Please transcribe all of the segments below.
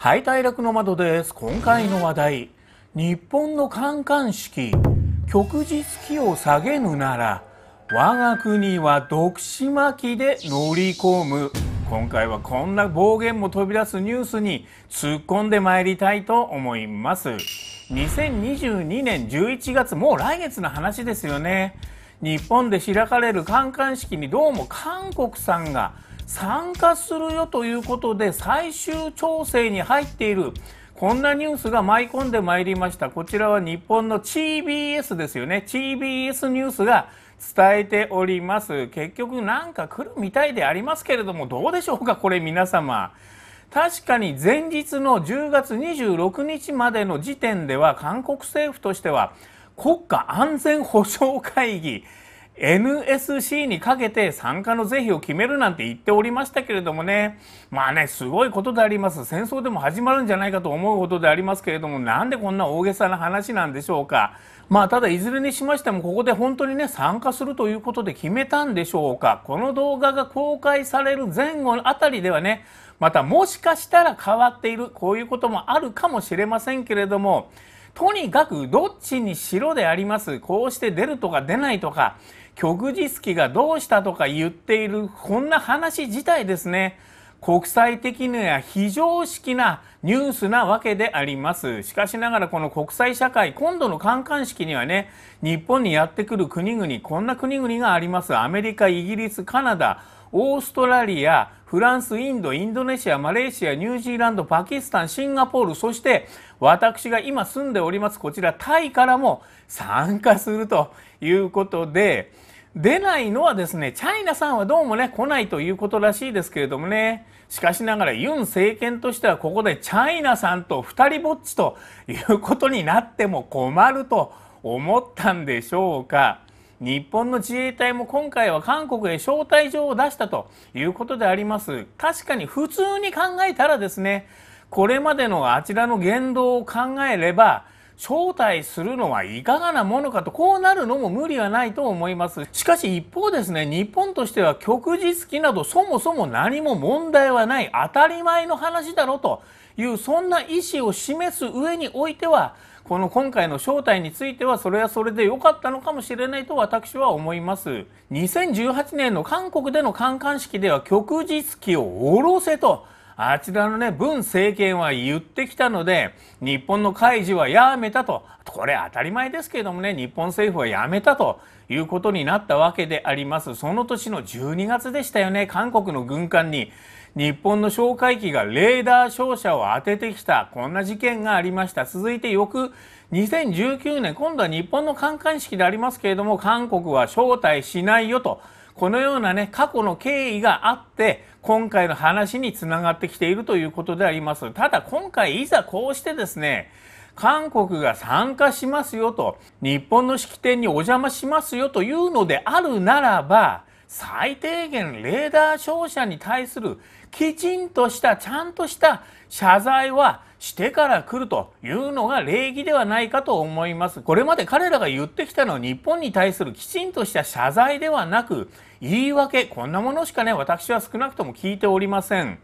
はい大楽の窓です今回の話題日本の観艦式旭日旗を下げぬなら我が国は独死巻きで乗り込む今回はこんな暴言も飛び出すニュースに突っ込んでまいりたいと思います2022年11月もう来月の話ですよね日本で開かれる観艦式にどうも韓国さんが参加するよということで最終調整に入っているこんなニュースが舞い込んでまいりましたこちらは日本の TBS ですよね TBS ニュースが伝えております結局なんか来るみたいでありますけれどもどうでしょうかこれ皆様確かに前日の10月26日までの時点では韓国政府としては国家安全保障会議 NSC にかけて参加の是非を決めるなんて言っておりましたけれどもねまあねすごいことであります戦争でも始まるんじゃないかと思うことでありますけれどもなんでこんな大げさな話なんでしょうかまあただいずれにしましてもここで本当にね参加するということで決めたんでしょうかこの動画が公開される前後あたりではねまたもしかしたら変わっているこういうこともあるかもしれませんけれどもとにかくどっちにしろであります。こうして出るとか出ないとか、旭日記がどうしたとか言っている、こんな話自体ですね。国際的には非常識なニュースなわけであります。しかしながらこの国際社会、今度の観艦式にはね、日本にやってくる国々、こんな国々があります。アメリカ、イギリス、カナダ、オーストラリアフランスインドインドネシアマレーシアニュージーランドパキスタンシンガポールそして私が今住んでおりますこちらタイからも参加するということで出ないのはですねチャイナさんはどうもね来ないということらしいですけれどもねしかしながらユン政権としてはここでチャイナさんと2人ぼっちということになっても困ると思ったんでしょうか。日本の自衛隊も今回は韓国へ招待状を出したということであります。確かに普通に考えたらですね、これまでのあちらの言動を考えれば、招待するのはいかがなものかと、こうなるのも無理はないと思います。しかし一方ですね、日本としては旭日記などそもそも何も問題はない当たり前の話だろという、そんな意思を示す上においては、この今回の招待についてはそれはそれで良かったのかもしれないと私は思います2018年の韓国での観艦式では旭日旗を下ろせとあちらのね文政権は言ってきたので日本の開示はやめたとこれ当たり前ですけれどもね日本政府はやめたということになったわけでありますその年の12月でしたよね韓国の軍艦に日本の哨戒機がレーダー照射を当ててきたこんな事件がありました続いて翌2019年今度は日本の観艦式でありますけれども韓国は招待しないよとこのようなね過去の経緯があって今回の話につながってきているということでありますただ今回いざこうしてですね韓国が参加しますよと日本の式典にお邪魔しますよというのであるならば最低限レーダー照射に対するきちんとしたちゃんとした謝罪はしてから来るというのが礼儀ではないかと思います。これまで彼らが言ってきたのは日本に対するきちんとした謝罪ではなく言い訳こんなものしかね私は少なくとも聞いておりません。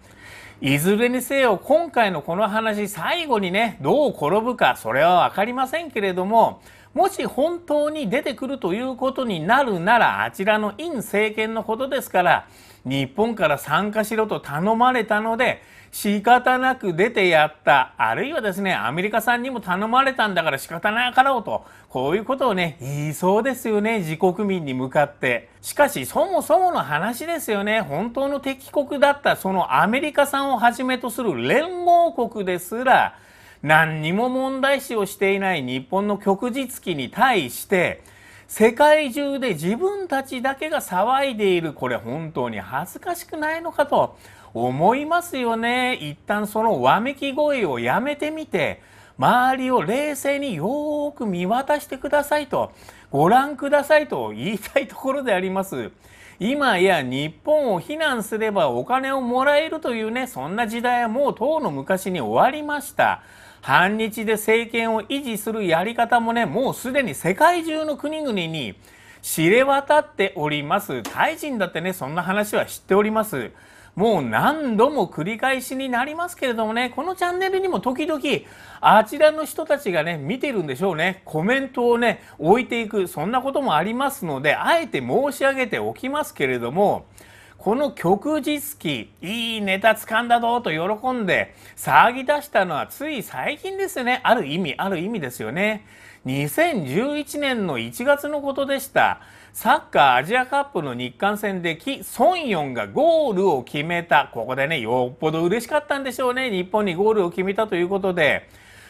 いずれにせよ今回のこの話最後にねどう転ぶかそれは分かりませんけれどももし本当に出てくるということになるなら、あちらの陰政権のことですから、日本から参加しろと頼まれたので、仕方なく出てやった。あるいはですね、アメリカさんにも頼まれたんだから仕方なかろうと、こういうことをね、言いそうですよね、自国民に向かって。しかし、そもそもの話ですよね、本当の敵国だったそのアメリカさんをはじめとする連合国ですら、何にも問題視をしていない日本の旭日旗に対して世界中で自分たちだけが騒いでいるこれ本当に恥ずかしくないのかと思いますよね一旦そのわめき声をやめてみて周りを冷静によーく見渡してくださいとご覧くださいと言いたいところであります今や日本を非難すればお金をもらえるというねそんな時代はもう当の昔に終わりました反日で政権を維持するやり方もね、もうすでに世界中の国々に知れ渡っております。タイ人だってね、そんな話は知っております。もう何度も繰り返しになりますけれどもね、このチャンネルにも時々、あちらの人たちがね、見てるんでしょうね、コメントをね、置いていく、そんなこともありますので、あえて申し上げておきますけれども、この旭日記いいネタ掴んだぞと喜んで騒ぎ出したのはつい最近ですよねある意味ある意味ですよね2011年の1月のことでしたサッカーアジアカップの日韓戦でキ・ソンヨンがゴールを決めたここでねよっぽど嬉しかったんでしょうね日本にゴールを決めたということで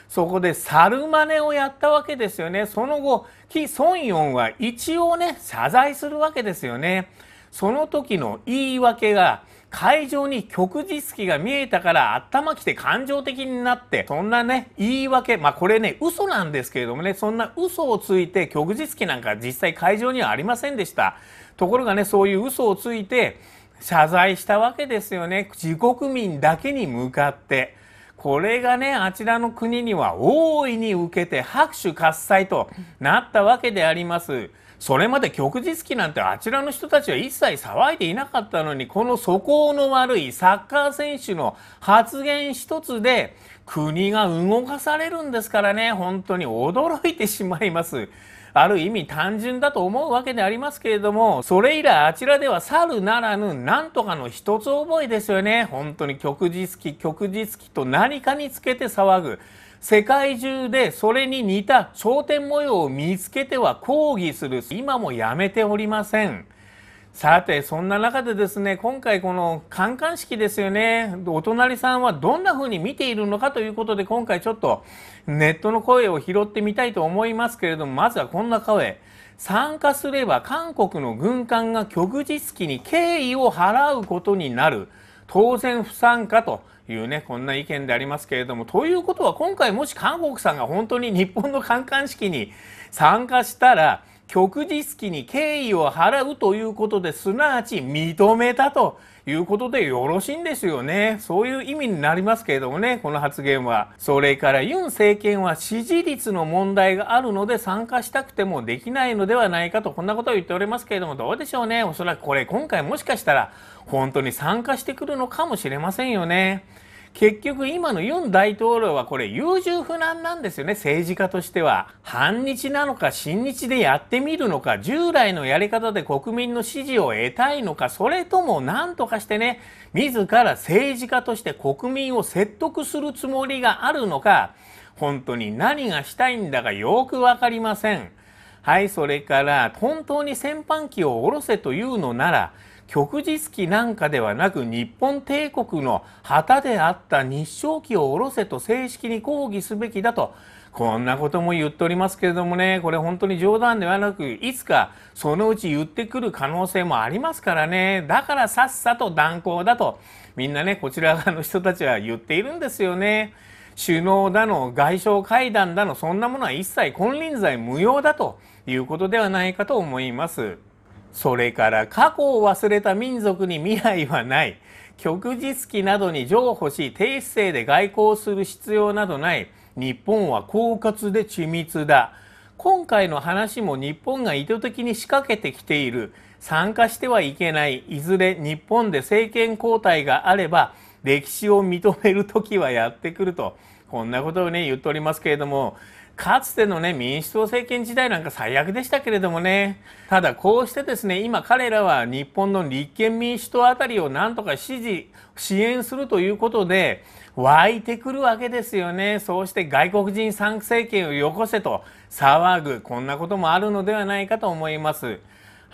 そこでサルマネをやったわけですよねその後キ・ソンヨンは一応ね謝罪するわけですよね。その時の言い訳が会場に旭日記が見えたから頭きて感情的になってそんなね言い訳まあこれね嘘なんですけれどもねそんな嘘をついて旭日記なんか実際会場にはありませんでしたところがねそういう嘘をついて謝罪したわけですよね自国民だけに向かってこれがねあちらの国には大いに受けて拍手喝采となったわけであります。それまで旭日旗なんてあちらの人たちは一切騒いでいなかったのに、この素行の悪いサッカー選手の発言一つで国が動かされるんですからね、本当に驚いてしまいます。ある意味単純だと思うわけでありますけれども、それ以来あちらでは猿ならぬ何とかの一つ覚えですよね。本当に旭日旗、旭日旗と何かにつけて騒ぐ。世界中でそれに似た頂点模様を見つけては抗議する今もやめておりませんさてそんな中でですね今回この観艦式ですよねお隣さんはどんな風に見ているのかということで今回ちょっとネットの声を拾ってみたいと思いますけれどもまずはこんな声参加すれば韓国の軍艦が旭日旗に敬意を払うことになる。当然不参加というね、こんな意見でありますけれども、ということは今回もし韓国さんが本当に日本の観艦式に参加したら、旭日旗に敬意を払うということで、すなわち認めたということでよろしいんですよね。そういう意味になりますけれどもね、この発言は。それからユン政権は支持率の問題があるので参加したくてもできないのではないかと、こんなことを言っておりますけれども、どうでしょうね。おそらくこれ今回もしかしたら本当に参加してくるのかもしれませんよね。結局今のユン大統領はこれ優柔不断なんですよね政治家としては反日なのか親日でやってみるのか従来のやり方で国民の支持を得たいのかそれとも何とかしてね自ら政治家として国民を説得するつもりがあるのか本当に何がしたいんだかよく分かりませんはいそれから本当に戦犯機を下ろせというのなら旭日旗なんかではなく日本帝国の旗であった日照旗を下ろせと正式に抗議すべきだとこんなことも言っておりますけれどもね、これ本当に冗談ではなく、いつかそのうち言ってくる可能性もありますからね、だからさっさと断交だと、みんなね、こちら側の人たちは言っているんですよね。首脳だの、外相会談だの、そんなものは一切金輪際無用だということではないかと思います。それから過去を忘れた民族に未来はない。旭日旗などに譲歩し、低姿勢で外交する必要などない。日本は狡猾で緻密だ。今回の話も日本が意図的に仕掛けてきている。参加してはいけない。いずれ日本で政権交代があれば、歴史を認める時はやってくると。こんなことをね、言っておりますけれども、かつてのね民主党政権時代なんか最悪でしたけれどもねただこうしてですね今彼らは日本の立憲民主党あたりをなんとか支持支援するということで湧いてくるわけですよねそうして外国人参政権をよこせと騒ぐこんなこともあるのではないかと思います。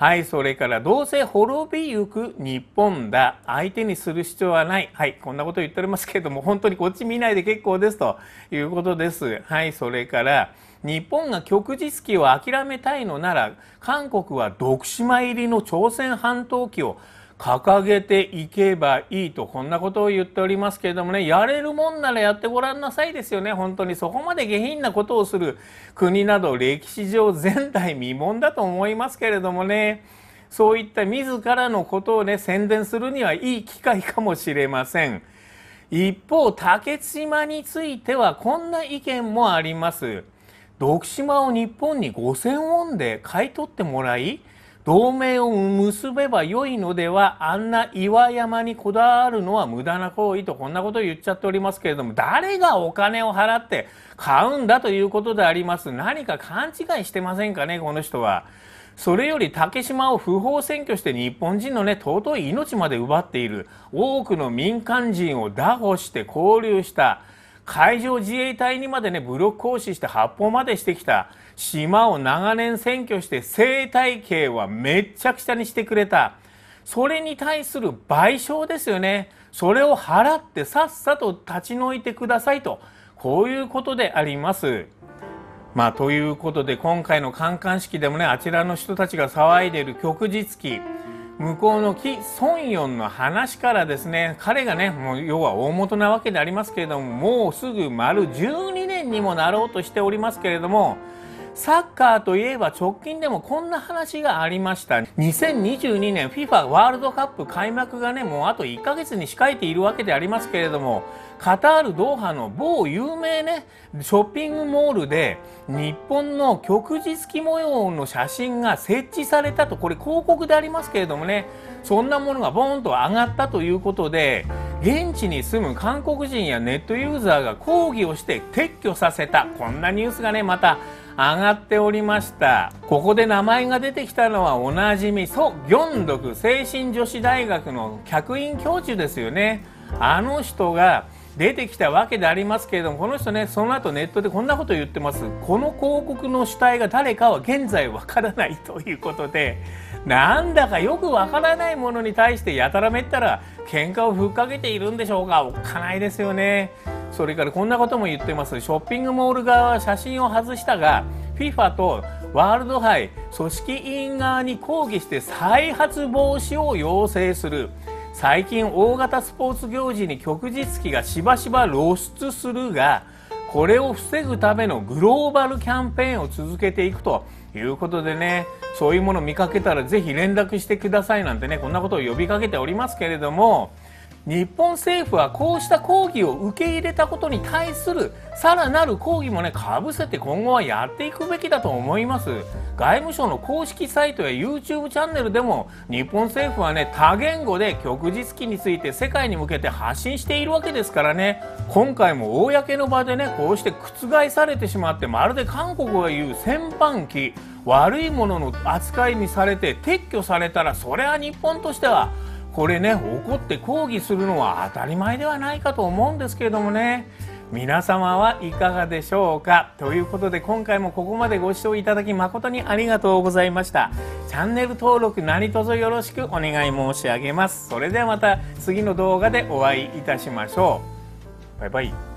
はい、それからどうせ滅びゆく日本だ相手にする必要はないはいこんなこと言っておりますけれども本当にこっち見ないで結構ですということですはいそれから日本が旭日旗を諦めたいのなら韓国は徳島入りの朝鮮半島旗を掲げていけばいいとこんなことを言っておりますけれどもねやれるもんならやってごらんなさいですよね本当にそこまで下品なことをする国など歴史上前代未聞だと思いますけれどもねそういった自らのことをね宣伝するにはいい機会かもしれません一方竹島についてはこんな意見もあります徳島を日本に5000ウォンで買い取ってもらい同盟を結べば良いのではあんな岩山にこだわるのは無駄な行為とこんなことを言っちゃっておりますけれども誰がお金を払って買うんだということであります何か勘違いしてませんかねこの人は。それより竹島を不法占拠して日本人のね尊い命まで奪っている多くの民間人を拿捕して交流した。海上自衛隊にまでね武力行使して発砲までしてきた島を長年占拠して生態系はめっちゃくちゃにしてくれたそれに対する賠償ですよねそれを払ってさっさと立ち退いてくださいとこういうことであります。まあ、ということで今回の観艦式でもねあちらの人たちが騒いでいる旭日旗向こうの木ソンヨンの話からですね彼がねもう要は大元なわけでありますけれどももうすぐ丸12年にもなろうとしておりますけれどもサッカーといえば直近でもこんな話がありました。2022年 FIFA ワールドカップ開幕がね、もうあと1ヶ月に控えているわけでありますけれども、カタール・ドーハの某有名ね、ショッピングモールで日本の旭日記模様の写真が設置されたと、これ広告でありますけれどもね、そんなものがボーンと上がったということで、現地に住む韓国人やネットユーザーが抗議をして撤去させたこんなニュースがねまた上がっておりましたここで名前が出てきたのはおなじみソ・ギョンドク精神女子大学の客員教授ですよねあの人が出てきたわけでありますけれどもこの人ねその後ネットでこんなこと言ってますこの広告の主体が誰かは現在わからないということでなんだかよくわからないものに対してやたらめったら喧嘩をふっかけているんでしょうかおっかないですよねそれからこんなことも言ってますショッピングモール側は写真を外したが FIFA とワールド杯組織委員側に抗議して再発防止を要請する最近大型スポーツ行事に旭日旗がしばしば露出するがこれを防ぐためのグローバルキャンペーンを続けていくということでねそういうものを見かけたらぜひ連絡してくださいなんてねこんなことを呼びかけておりますけれども日本政府はこうした抗議を受け入れたことに対するさらなる抗議もねかぶせて今後はやっていくべきだと思います外務省の公式サイトや YouTube チャンネルでも日本政府はね多言語で旭日旗について世界に向けて発信しているわけですからね今回も公の場でねこうして覆されてしまってまるで韓国が言う戦犯機悪いものの扱いにされて撤去されたらそれは日本としてはこれね怒って抗議するのは当たり前ではないかと思うんですけれどもね皆様はいかがでしょうかということで今回もここまでご視聴いただき誠にありがとうございましたチャンネル登録何卒よろしくお願い申し上げますそれではまた次の動画でお会いいたしましょうバイバイ